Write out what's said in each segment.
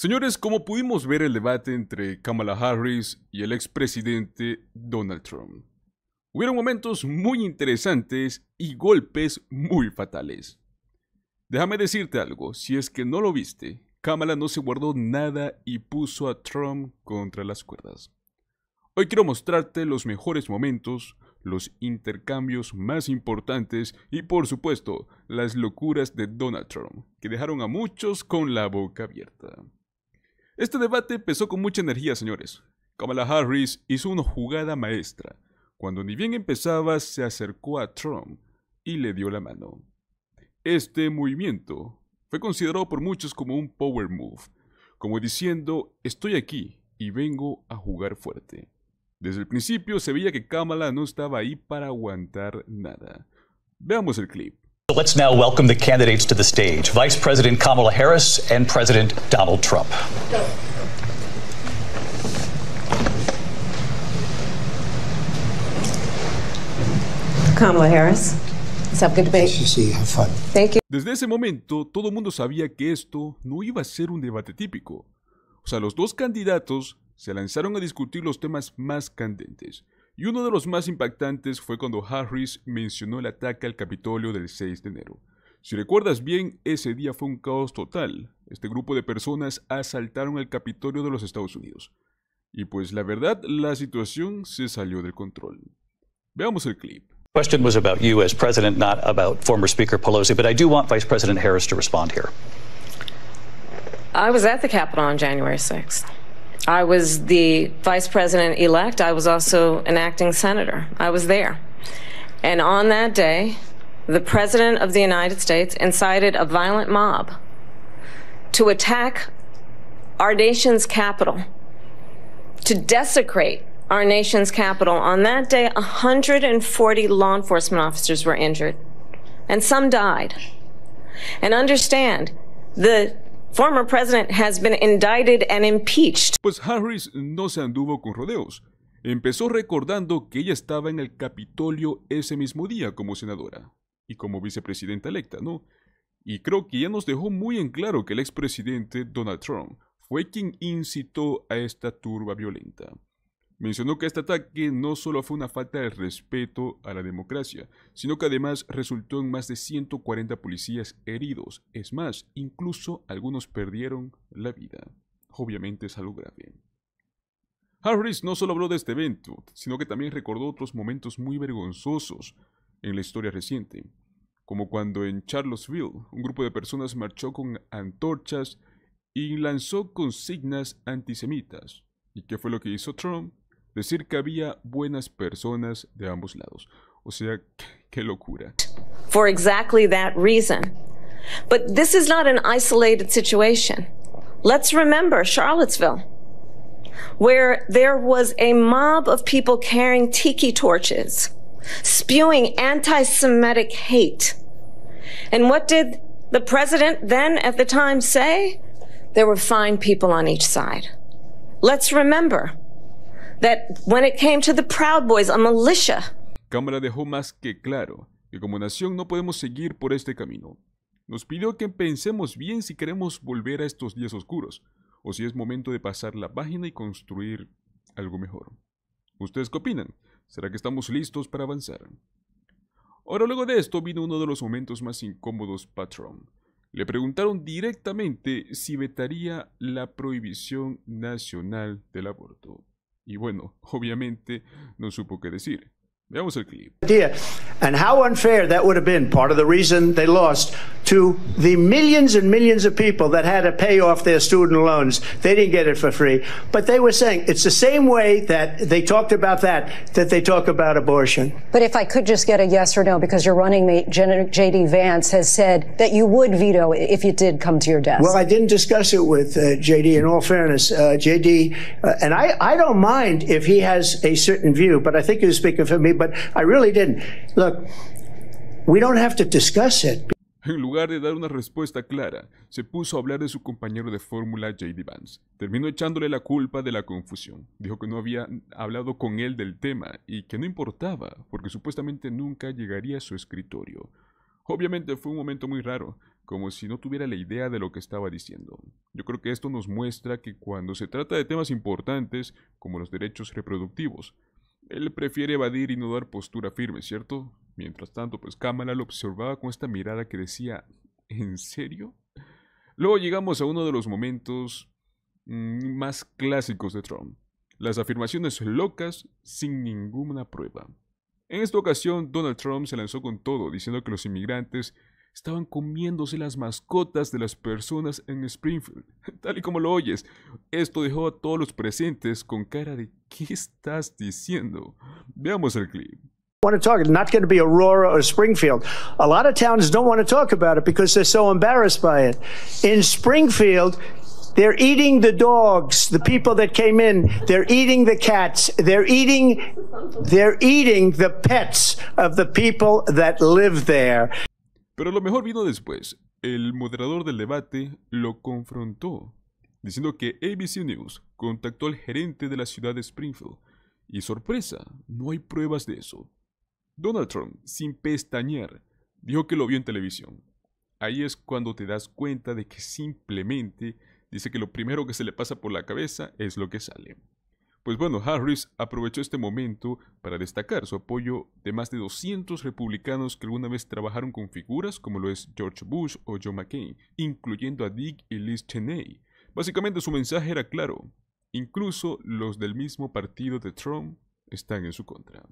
Señores, como pudimos ver el debate entre Kamala Harris y el expresidente Donald Trump, hubieron momentos muy interesantes y golpes muy fatales. Déjame decirte algo, si es que no lo viste, Kamala no se guardó nada y puso a Trump contra las cuerdas. Hoy quiero mostrarte los mejores momentos, los intercambios más importantes y por supuesto las locuras de Donald Trump, que dejaron a muchos con la boca abierta. Este debate empezó con mucha energía, señores. Kamala Harris hizo una jugada maestra. Cuando ni bien empezaba, se acercó a Trump y le dio la mano. Este movimiento fue considerado por muchos como un power move, como diciendo, estoy aquí y vengo a jugar fuerte. Desde el principio se veía que Kamala no estaba ahí para aguantar nada. Veamos el clip. Let's now welcome the candidates to the stage Vice President Kamala Harris and President Donald Trump. Kamala Harris. fun. Thank you. Desde ese momento, todo el mundo sabía que esto no iba a ser un debate típico. O sea, los dos candidatos se lanzaron a discutir los temas más candentes, y uno de los más impactantes fue cuando Harris mencionó el ataque al Capitolio del 6 de enero. Si recuerdas bien, ese día fue un caos total. Este grupo de personas asaltaron el Capitolio de los Estados Unidos. Y pues la verdad, la situación se salió del control. Veamos el clip. question was about you as president, not about former Speaker Pelosi, but I do want Vice President Harris to respond here. I was at the Capitol on January 6th. I was the vice president elect. I was also an acting senator. I was there. And on that day, the president of the United States incited a violent mob to attack our nation's capital, to desecrate our nation's capital. On that day, 140 law enforcement officers were injured, and some died. And understand, the Former president has been indicted and impeached. Pues Harris no se anduvo con rodeos. Empezó recordando que ella estaba en el Capitolio ese mismo día como senadora y como vicepresidenta electa, ¿no? Y creo que ya nos dejó muy en claro que el expresidente Donald Trump fue quien incitó a esta turba violenta. Mencionó que este ataque no solo fue una falta de respeto a la democracia, sino que además resultó en más de 140 policías heridos. Es más, incluso algunos perdieron la vida. Obviamente es algo grave. Harris no solo habló de este evento, sino que también recordó otros momentos muy vergonzosos en la historia reciente, como cuando en Charlottesville un grupo de personas marchó con antorchas y lanzó consignas antisemitas. ¿Y qué fue lo que hizo Trump? Decir que había buenas personas de ambos lados. O sea, qué locura. For exactly that reason. But this is not an isolated situation. Let's remember Charlottesville, where there was a mob of people carrying tiki torches, spewing anti-Semitic hate. And what did the president then at the time say? There were fine people on each side. Let's remember that when it came to the Proud Boys, a militia. Cámara dejó más que claro que como nación no podemos seguir por este camino. Nos pidió que pensemos bien si queremos volver a estos días oscuros o si es momento de pasar la página y construir algo mejor. ¿Ustedes qué opinan? ¿Será que estamos listos para avanzar? Ahora luego de esto vino uno de los momentos más incómodos para Trump. Le preguntaron directamente si vetaría la prohibición nacional del aborto. Y bueno, obviamente no supo qué decir. was a good idea, And how unfair that would have been. Part of the reason they lost to the millions and millions of people that had to pay off their student loans. They didn't get it for free. But they were saying it's the same way that they talked about that, that they talk about abortion. But if I could just get a yes or no, because your running mate, J.D. Vance, has said that you would veto if it did come to your desk. Well, I didn't discuss it with uh, J.D. in all fairness. Uh, J.D., uh, and I, I don't mind if he has a certain view, but I think he was speaking for me. but I really didn't. Look, we don't have to En lugar de dar una respuesta clara, se puso a hablar de su compañero de fórmula JD Vance. Terminó echándole la culpa de la confusión. Dijo que no había hablado con él del tema y que no importaba, porque supuestamente nunca llegaría a su escritorio. Obviamente fue un momento muy raro, como si no tuviera la idea de lo que estaba diciendo. Yo creo que esto nos muestra que cuando se trata de temas importantes, como los derechos reproductivos, él prefiere evadir y no dar postura firme, ¿cierto? Mientras tanto, pues Kamala lo observaba con esta mirada que decía, ¿en serio? Luego llegamos a uno de los momentos mm, más clásicos de Trump. Las afirmaciones locas sin ninguna prueba. En esta ocasión, Donald Trump se lanzó con todo, diciendo que los inmigrantes estaban comiéndose las mascotas de las personas en Springfield. Tal y como lo oyes, esto dejó a todos los presentes con cara de ¿qué estás diciendo? Veamos el clip. want to talk. It's not going to be Aurora or Springfield. A lot of towns don't want to talk about it because they're so embarrassed by it. In Springfield, they're eating the dogs, the people that came in. They're eating the cats. They're eating, they're eating the pets of the people that live there. Pero lo mejor vino después. El moderador del debate lo confrontó, diciendo que ABC News contactó al gerente de la ciudad de Springfield. Y sorpresa, no hay pruebas de eso. Donald Trump, sin pestañear, dijo que lo vio en televisión. Ahí es cuando te das cuenta de que simplemente dice que lo primero que se le pasa por la cabeza es lo que sale. Pues bueno, Harris aprovechó este momento para destacar su apoyo de más de 200 republicanos que alguna vez trabajaron con figuras como lo es George Bush o Joe McCain, incluyendo a Dick y Liz Cheney. Básicamente su mensaje era claro, incluso los del mismo partido de Trump están en su contra.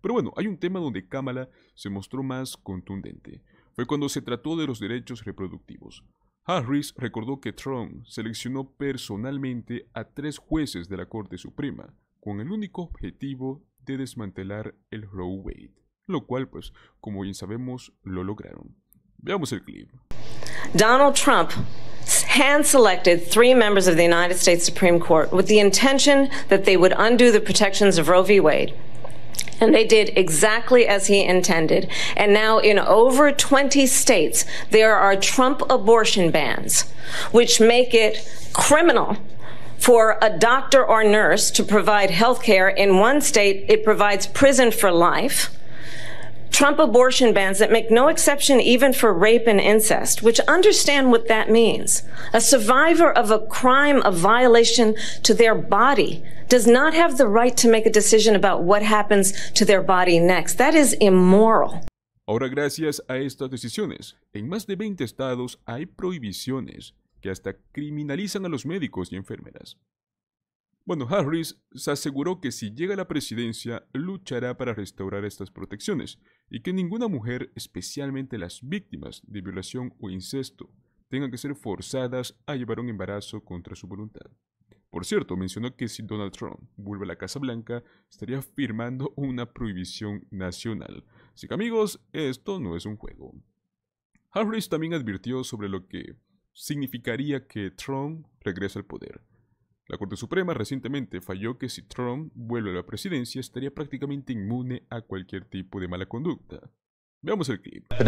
Pero bueno, hay un tema donde Kamala se mostró más contundente. Fue cuando se trató de los derechos reproductivos. Harris recordó que Trump seleccionó personalmente a tres jueces de la Corte Suprema con el único objetivo de desmantelar el Roe Wade, lo cual pues, como bien sabemos, lo lograron. Veamos el clip. Donald Trump hand selected three members of the United States Supreme Court with the intention that they would undo the protections of Roe v. Wade And they did exactly as he intended. And now in over 20 states, there are Trump abortion bans, which make it criminal for a doctor or nurse to provide health care. In one state, it provides prison for life. Trump abortion bans that make no exception even for rape and incest, which understand what that means. A survivor of a crime of violation to their body does not have the right to make a decision about what happens to their body next. That is immoral. Ahora, gracias a estas decisiones, en más de 20 estados hay prohibiciones que hasta criminalizan a los médicos y enfermeras Bueno, Harris se aseguró que si llega a la presidencia, luchará para restaurar estas protecciones y que ninguna mujer, especialmente las víctimas de violación o incesto, tengan que ser forzadas a llevar un embarazo contra su voluntad. Por cierto, mencionó que si Donald Trump vuelve a la Casa Blanca, estaría firmando una prohibición nacional. Así que amigos, esto no es un juego. Harris también advirtió sobre lo que significaría que Trump regrese al poder. La Corte Suprema recientemente falló que si Trump vuelve a la presidencia estaría prácticamente inmune a cualquier tipo de mala conducta. Veamos el clip. Of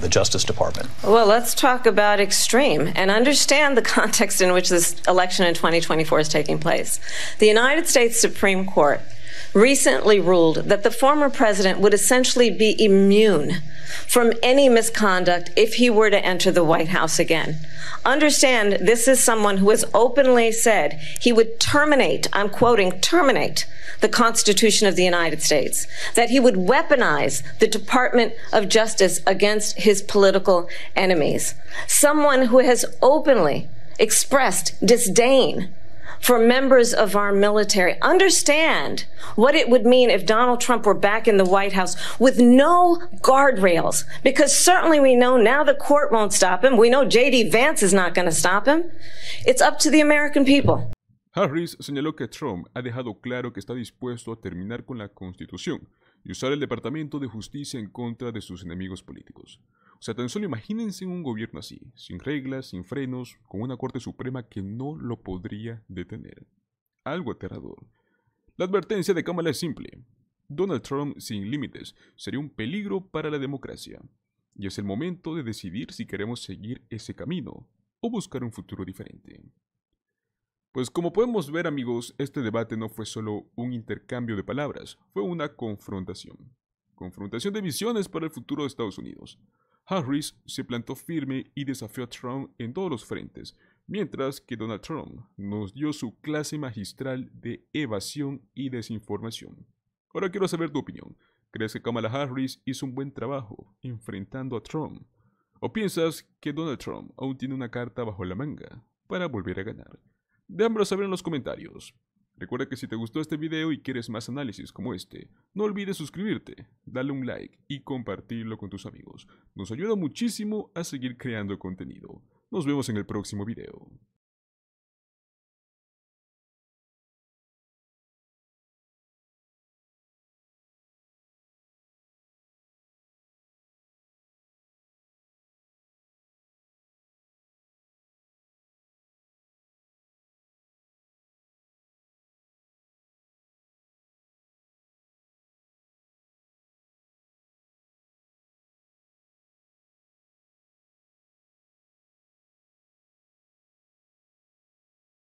the Justice Department. Well, let's talk about extreme and understand the context in which this election in 2024 is taking place. The United States Supreme Court recently ruled that the former president would essentially be immune from any misconduct if he were to enter the White House again. Understand this is someone who has openly said he would terminate, I'm quoting, terminate the Constitution of the United States, that he would weaponize the Department of Justice against his political enemies. Someone who has openly expressed disdain for members of our military. Understand what it would mean if Donald Trump were back in the White House with no guardrails, because certainly we know now the court won't stop him. We know J.D. Vance is not going to stop him. It's up to the American people. Harris señaló que Trump ha dejado claro que está dispuesto a terminar con la Constitución y usar el Departamento de Justicia en contra de sus enemigos políticos. O sea, tan solo imagínense un gobierno así, sin reglas, sin frenos, con una Corte Suprema que no lo podría detener. Algo aterrador. La advertencia de Kamala es simple. Donald Trump sin límites sería un peligro para la democracia. Y es el momento de decidir si queremos seguir ese camino o buscar un futuro diferente. Pues como podemos ver amigos, este debate no fue solo un intercambio de palabras, fue una confrontación. Confrontación de visiones para el futuro de Estados Unidos. Harris se plantó firme y desafió a Trump en todos los frentes, mientras que Donald Trump nos dio su clase magistral de evasión y desinformación. Ahora quiero saber tu opinión. ¿Crees que Kamala Harris hizo un buen trabajo enfrentando a Trump? ¿O piensas que Donald Trump aún tiene una carta bajo la manga para volver a ganar? Déjamelo saber en los comentarios. Recuerda que si te gustó este video y quieres más análisis como este, no olvides suscribirte, darle un like y compartirlo con tus amigos. Nos ayuda muchísimo a seguir creando contenido. Nos vemos en el próximo video.